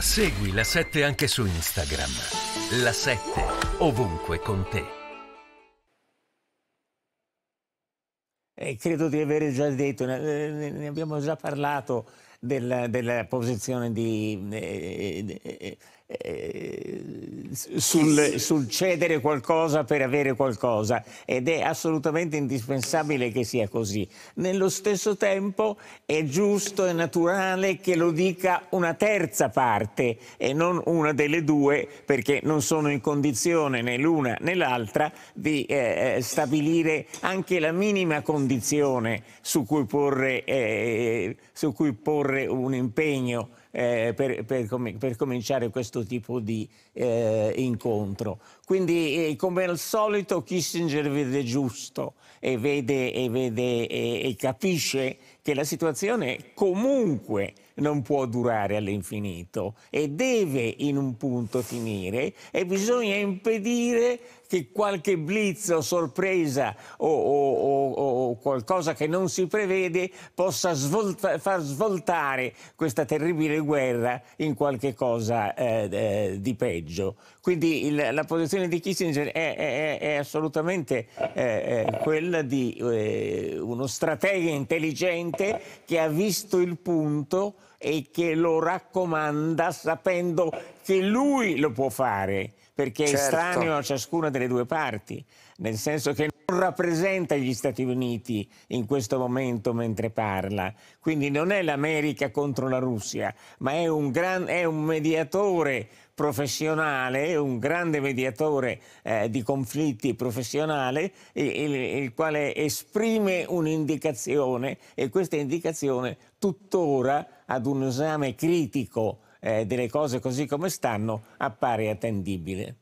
Segui la 7 anche su Instagram. La 7 ovunque con te. E credo di aver già detto, ne abbiamo già parlato della, della posizione di, eh, eh, eh, eh sul, sul, cedere qualcosa per avere qualcosa ed è assolutamente indispensabile che sia così. Nello stesso tempo è giusto e naturale che lo dica una terza parte e non una delle due perché non sono in condizione né l'una né l'altra di eh, eh stabilire anche la minima condizione su cui porre, eh, su cui porre un impegno eh, per, per, com per, cominciare questo tipo di eh, incontro. Quindi eh, come al solito Kissinger vede giusto e, vede, e, vede, e, e capisce che la situazione comunque non può durare all'infinito e deve in un punto finire e bisogna impedire che qualche blitz o sorpresa o, o, o qualcosa che non si prevede possa svolta, far svoltare questa terribile guerra in qualche cosa eh, eh di peggio. Quindi il, la posizione di Kissinger è, è, è assolutamente eh, eh, quella di eh, uno stratega intelligente che ha visto il punto e che lo raccomanda sapendo che lui lo può fare perché certo. è estraneo a ciascuna delle due parti, nel senso che non rappresenta gli Stati Uniti in questo momento mentre parla, quindi non è l'America contro la Russia, ma è un, gran, è un mediatore professionale, un grande mediatore eh, di conflitti professionale, il, il quale esprime un'indicazione e questa indicazione tuttora ad un esame critico eh, delle cose così come stanno appare attendibile.